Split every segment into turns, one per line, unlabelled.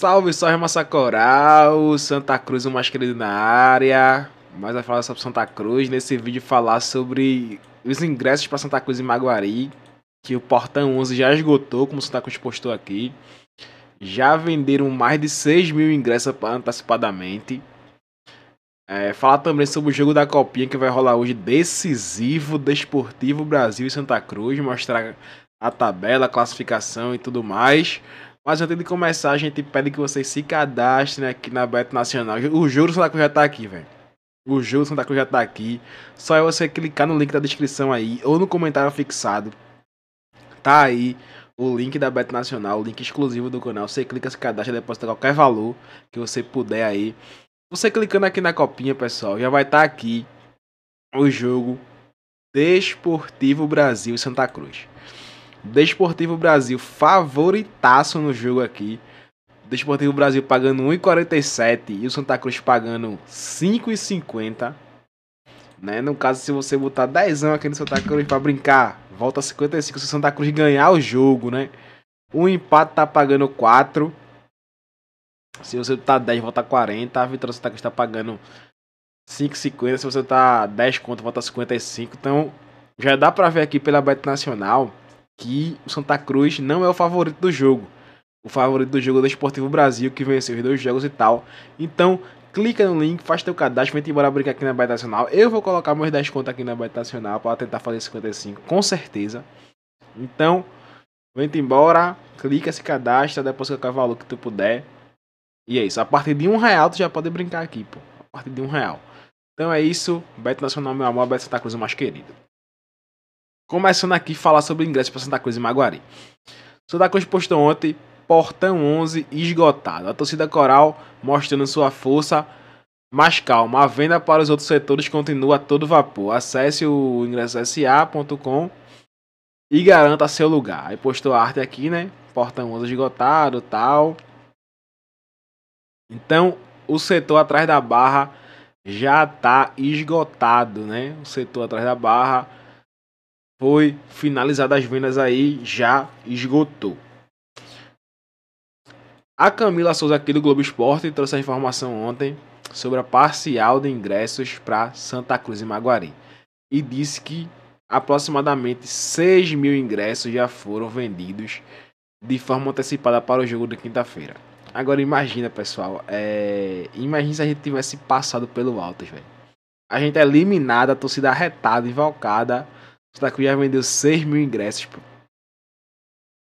Salve, salve Massa Coral, Santa Cruz, o mais querido na área. Mais a falar sobre Santa Cruz. Nesse vídeo, falar sobre os ingressos para Santa Cruz e Maguari. Que o Portão 11 já esgotou, como o Santa Cruz postou aqui. Já venderam mais de 6 mil ingressos antecipadamente. É, falar também sobre o jogo da Copinha que vai rolar hoje, decisivo, Desportivo Brasil e Santa Cruz. Mostrar a tabela, a classificação e tudo mais. Mas antes de começar, a gente pede que vocês se cadastrem aqui na Beto Nacional. O Juro Santa Cruz já tá aqui, velho. O Juro Santa Cruz já tá aqui. Só é você clicar no link da descrição aí ou no comentário fixado. Tá aí o link da Beto Nacional, o link exclusivo do canal. Você clica, se cadastra, deposita qualquer valor que você puder aí. Você clicando aqui na copinha, pessoal, já vai estar tá aqui o jogo Desportivo Brasil Santa Cruz. Desportivo Brasil favoritaço no jogo aqui. Desportivo Brasil pagando 1,47 e o Santa Cruz pagando 5,50. Né? No caso, se você botar 10 anos aqui no Santa Cruz para brincar, volta 55 se o Santa Cruz ganhar o jogo, né? O empate tá pagando 4. Se você tá 10, volta 40. A vitória do Santa Cruz tá pagando 5,50. Se você tá 10 conto, volta 55. Então, já dá pra ver aqui pela Bet Nacional que o Santa Cruz não é o favorito do jogo. O favorito do jogo é o Esportivo Brasil, que venceu os dois jogos e tal. Então, clica no link, faz teu cadastro, vem te embora brincar aqui na Baita Nacional. Eu vou colocar meus 10 contas aqui na Baita Nacional para tentar fazer 55, com certeza. Então, vem te embora, clica, se cadastra, depois colocar o valor que tu puder. E é isso, a partir de um real tu já pode brincar aqui, pô. A partir de um real. Então é isso, Beto Nacional, meu amor, Beto Santa Cruz, é o mais querido. Começando aqui falar sobre o ingresso para Santa Cruz e Maguari. Santa Cruz postou ontem Portão 11 esgotado. A torcida coral mostrando sua força, mas calma. A venda para os outros setores continua a todo vapor. Acesse o ingresso sa.com e garanta seu lugar. Aí postou a arte aqui, né? Portão 11 esgotado, tal. Então, o setor atrás da barra já está esgotado, né? O setor atrás da barra foi finalizada as vendas aí, já esgotou. A Camila Souza aqui do Globo Esporte trouxe a informação ontem sobre a parcial de ingressos para Santa Cruz e Maguari e disse que aproximadamente 6 mil ingressos já foram vendidos de forma antecipada para o jogo de quinta-feira. Agora imagina, pessoal, é... imagina se a gente tivesse passado pelo Altos, velho. A gente é eliminada, a torcida retada, invocada Otaku já vendeu 6 mil ingressos, pô.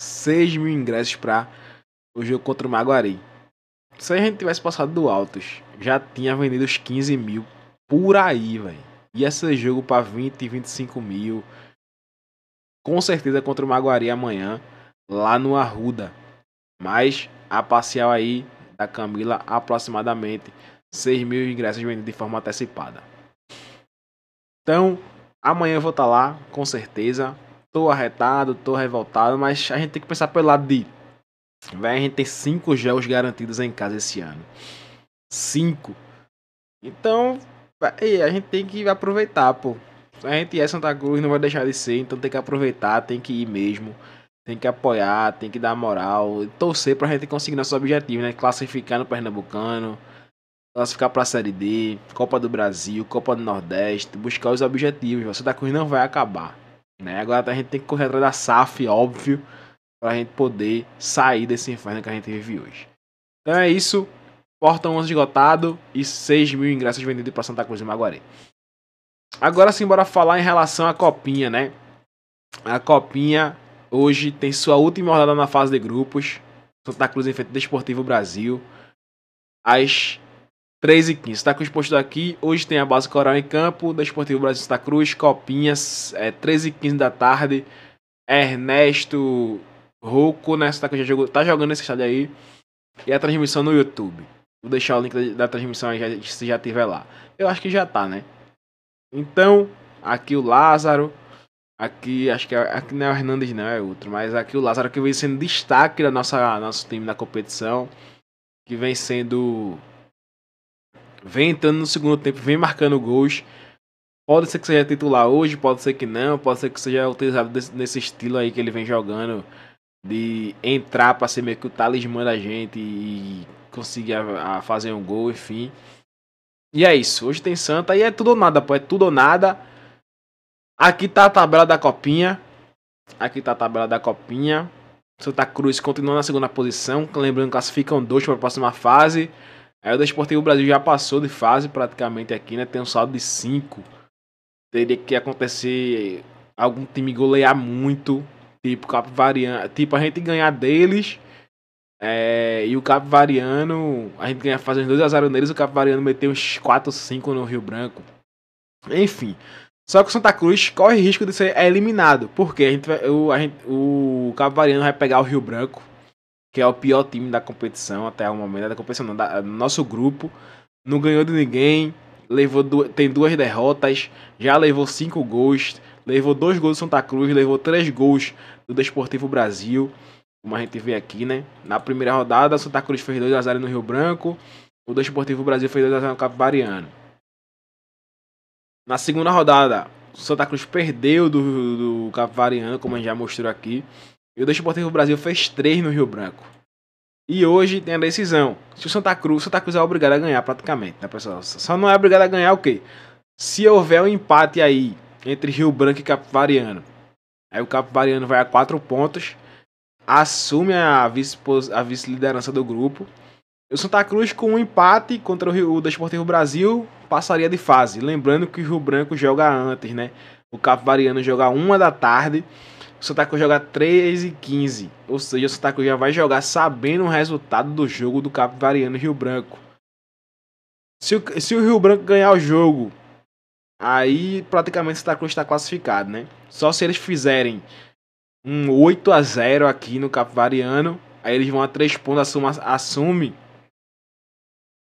6 mil ingressos pra o jogo contra o Maguari. Se a gente tivesse passado do Altos, já tinha vendido os 15 mil por aí, velho. E esse jogo pra 20, 25 mil. Com certeza contra o Maguari amanhã, lá no Arruda. Mas a parcial aí da Camila, aproximadamente 6 mil ingressos vendidos de forma antecipada. Então, Amanhã eu vou estar tá lá, com certeza. Tô arretado, tô revoltado, mas a gente tem que pensar pelo lado de. Véi, a gente tem cinco jogos garantidos em casa esse ano. Cinco. Então, véi, a gente tem que aproveitar, pô. A gente é Santa Cruz, não vai deixar de ser, então tem que aproveitar, tem que ir mesmo. Tem que apoiar, tem que dar moral, torcer pra gente conseguir nosso objetivo, né? Classificar no Pernambucano, classificar para a Série D, Copa do Brasil, Copa do Nordeste, buscar os objetivos. O Santa Cruz não vai acabar. Né? Agora a gente tem que correr atrás da SAF, óbvio, para a gente poder sair desse inferno que a gente vive hoje. Então é isso. Porta 11 esgotado e 6 mil ingressos vendidos para Santa Cruz e Maguari. Agora sim, bora falar em relação à Copinha, né? A Copinha hoje tem sua última rodada na fase de grupos. Santa Cruz enfrenta Desportivo Brasil. Às 3 e 15. Está com o exposto aqui. Hoje tem a base Coral em campo, da Esportivo Brasil Santa Cruz, Copinhas, é, 3 e 15 da tarde. Ernesto Rocco, né? Santa tá Cruz já jogou, tá jogando nesse estádio aí. E a transmissão no YouTube. Vou deixar o link da, da transmissão aí, se já tiver lá. Eu acho que já tá, né? Então, aqui o Lázaro. Aqui, acho que é, aqui não é o Hernandes, não, é outro. Mas aqui o Lázaro que vem sendo destaque da nossa nosso time na competição. Que vem sendo vem entrando no segundo tempo, vem marcando gols. Pode ser que seja titular hoje, pode ser que não, pode ser que seja utilizado desse, nesse estilo aí que ele vem jogando, de entrar para ser meio que o talismã da gente e conseguir a, a fazer um gol, enfim. E é isso, hoje tem Santa e é tudo ou nada, pô, é tudo ou nada. Aqui tá a tabela da copinha. Aqui tá a tabela da copinha. Santa Cruz continua na segunda posição, lembrando que classificam dois para a próxima fase. Aí o Desportivo Brasil já passou de fase praticamente aqui, né? Tem um saldo de 5. Teria que acontecer algum time golear muito, tipo Capivariano. Tipo, a gente ganhar deles. É, e o Capivariano, a gente ganha fazendo 2 a 0 neles, o Capivariano meteu uns 4 5 no Rio Branco. Enfim. Só que o Santa Cruz corre risco de ser eliminado, porque a gente, o, a gente, o Capivariano vai pegar o Rio Branco que é o pior time da competição até o momento, da competição não, da, nosso grupo, não ganhou de ninguém, levou du tem duas derrotas, já levou cinco gols, levou dois gols do Santa Cruz, levou três gols do Desportivo Brasil, como a gente vê aqui, né? Na primeira rodada, o Santa Cruz fez 2 a 0 no Rio Branco, o Desportivo Brasil fez 2 a 0 no Capibariano. Na segunda rodada, o Santa Cruz perdeu do, do Capivariano, como a gente já mostrou aqui. E o Desportivo Brasil fez 3 no Rio Branco. E hoje tem a decisão. Se o Santa Cruz, o Santa Cruz é obrigado a ganhar praticamente, né, pessoal? Só não é obrigado a ganhar o quê? Se houver um empate aí entre Rio Branco e Capivariano, aí o Capivariano vai a 4 pontos, assume a vice-liderança do grupo. E o Santa Cruz, com um empate contra o, Rio, Desportivo Brasil, passaria de fase. Lembrando que o Rio Branco joga antes, né? O Capivariano joga uma da tarde o Santa joga 3 e 15. Ou seja, o Santa já vai jogar sabendo o resultado do jogo do Capivariano Rio Branco. Se o, se o Rio Branco ganhar o jogo, aí praticamente o Santa Cruz está classificado, né? Só se eles fizerem um 8 a 0 aqui no Capivariano, aí eles vão a 3 pontos, assume, assume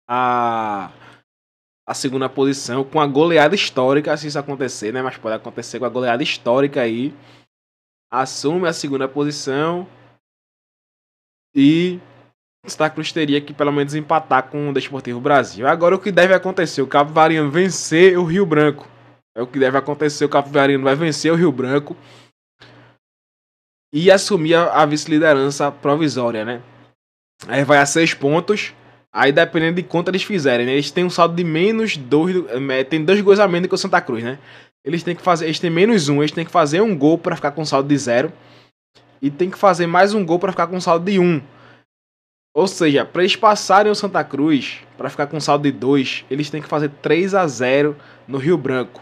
a, a segunda posição com a goleada histórica, se isso acontecer, né? Mas pode acontecer com a goleada histórica aí assume a segunda posição e Santa Cruz teria que pelo menos empatar com o Desportivo Brasil. Agora o que deve acontecer? O Cabo Variano vencer o Rio Branco. É o que deve acontecer. O Cabo Variano vai vencer o Rio Branco e assumir a, vice-liderança provisória, né? Aí vai a seis pontos. Aí dependendo de quanto eles fizerem, né? eles têm um saldo de menos dois, é, tem dois gols a menos que o Santa Cruz, né? Eles têm que fazer, eles têm menos um, eles têm que fazer um gol para ficar com saldo de zero e tem que fazer mais um gol para ficar com saldo de um. Ou seja, para eles passarem o Santa Cruz para ficar com saldo de dois, eles têm que fazer 3 a 0 no Rio Branco.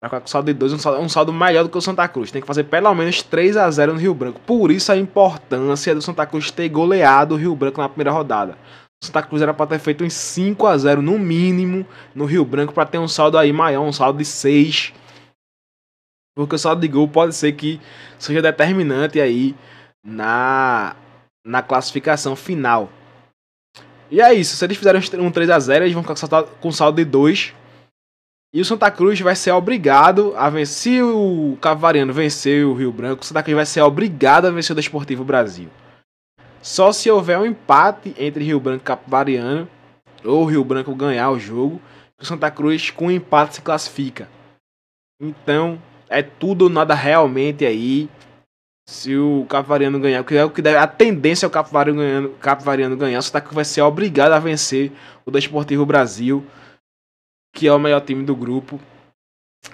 Pra ficar com saldo de dois, um saldo, um saldo melhor do que o Santa Cruz. Tem que fazer pelo menos 3 a 0 no Rio Branco. Por isso a importância do Santa Cruz ter goleado o Rio Branco na primeira rodada. Santa Cruz era para ter feito uns 5 a 0 no mínimo no Rio Branco para ter um saldo aí maior, um saldo de 6. Porque o saldo de gol pode ser que seja determinante aí na na classificação final. E é isso, se eles fizerem um 3 a 0, eles vão ficar com saldo de 2. E o Santa Cruz vai ser obrigado a vencer. Se o Cavariano vencer o Rio Branco, o Santa Cruz vai ser obrigado a vencer o Desportivo Brasil. Só se houver um empate entre Rio Branco e Capivariana, ou Rio Branco ganhar o jogo, o Santa Cruz com um empate se classifica. Então, é tudo ou nada realmente aí. Se o Capivariano ganhar, que é o que deve, a tendência é o Capivariano ganhando, Capivariano ganhar, o Santa Cruz vai ser obrigado a vencer o Desportivo Brasil, que é o melhor time do grupo.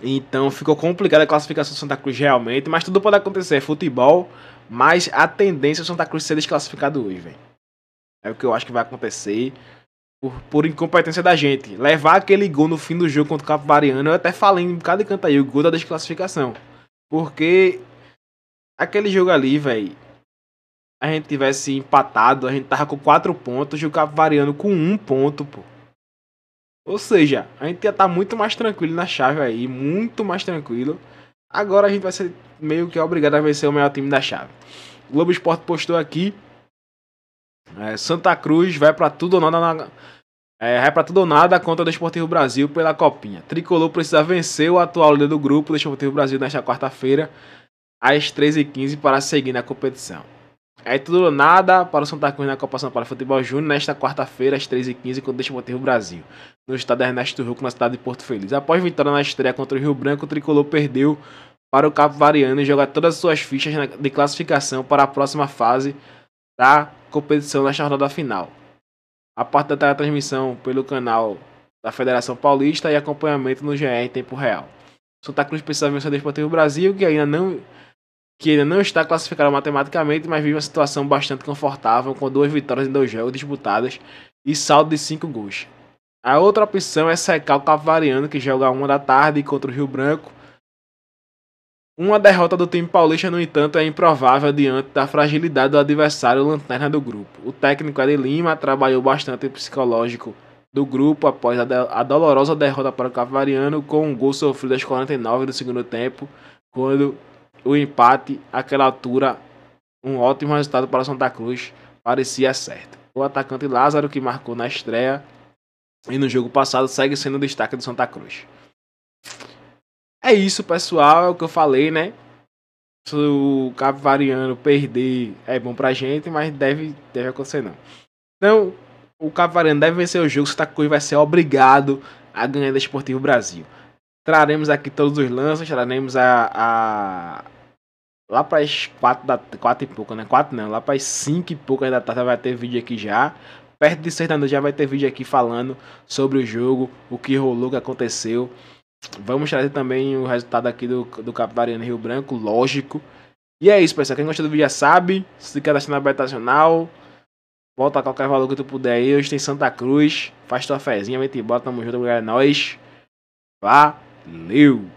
Então ficou complicada a classificação do Santa Cruz realmente, mas tudo pode acontecer, é futebol, mas a tendência é o Santa Cruz ser desclassificado hoje, velho. É o que eu acho que vai acontecer. Por, por, incompetência da gente. Levar aquele gol no fim do jogo contra o Capivariano, eu até falei em cada canto aí, o gol da desclassificação. Porque aquele jogo ali, velho, a gente tivesse empatado, a gente tava com 4 pontos e o Capivariano com 1 um ponto, pô. Ou seja, a gente ia estar tá muito mais tranquilo na chave aí, muito mais tranquilo. Agora a gente vai ser meio que obrigado a vencer o melhor time da chave. O Globo Esporte postou aqui. É, Santa Cruz vai para tudo ou nada na, é, vai pra tudo ou nada contra o Desportivo Brasil pela Copinha. Tricolor precisa vencer o atual líder do grupo, do Desportivo Brasil, nesta quarta-feira, às 13h15, para seguir na competição. É tudo ou nada para o Santa Cruz na Copa São Paulo Futebol Júnior nesta quarta-feira às 13h15 contra o Desportivo Brasil, no estado Ernesto Rocco, na cidade de Porto Feliz. Após vitória na estreia contra o Rio Branco, o Tricolor perdeu para o Capivariano e joga todas as suas fichas de classificação para a próxima fase da competição na rodada final. A parte da transmissão pelo canal da Federação Paulista e acompanhamento no GR em tempo real. Santa Cruz precisa vencer o Desportivo Brasil, que ainda não que ainda não está classificado matematicamente, mas vive uma situação bastante confortável, com duas vitórias em dois jogos disputadas e saldo de cinco gols. A outra opção é secar o Cavariano, que joga uma da tarde contra o Rio Branco. Uma derrota do time paulista, no entanto, é improvável diante da fragilidade do adversário lanterna do grupo. O técnico Ed Lima trabalhou bastante o psicológico do grupo após a, de a dolorosa derrota para o Cavariano, com um gol sofrido aos 49 do segundo tempo, quando o empate, aquela altura, um ótimo resultado para Santa Cruz, parecia certo. O atacante Lázaro, que marcou na estreia e no jogo passado, segue sendo o destaque do Santa Cruz. É isso, pessoal, é o que eu falei, né? Se o Capivariano perder, é bom pra gente, mas deve, deve acontecer não. Então, o Capivariano deve vencer o jogo, Santa Cruz vai ser obrigado a ganhar da Esportivo Brasil. Traremos aqui todos os lances, traremos a. a... Lá para as quatro, da, quatro e pouco, né? Quatro não, lá para as cinco e pouco da tarde vai ter vídeo aqui já. Perto de seis da noite já vai ter vídeo aqui falando sobre o jogo, o que rolou, o que aconteceu. Vamos trazer também o resultado aqui do, do Capitariano Rio Branco, lógico. E é isso, pessoal. Quem gostou do vídeo já sabe. Se cadastra na habitacional. Volta a qualquer valor que tu puder aí. Hoje tem Santa Cruz. Faz tua fezinha, vem bota Tamo junto, galera. É nóis. Vá. Valeu!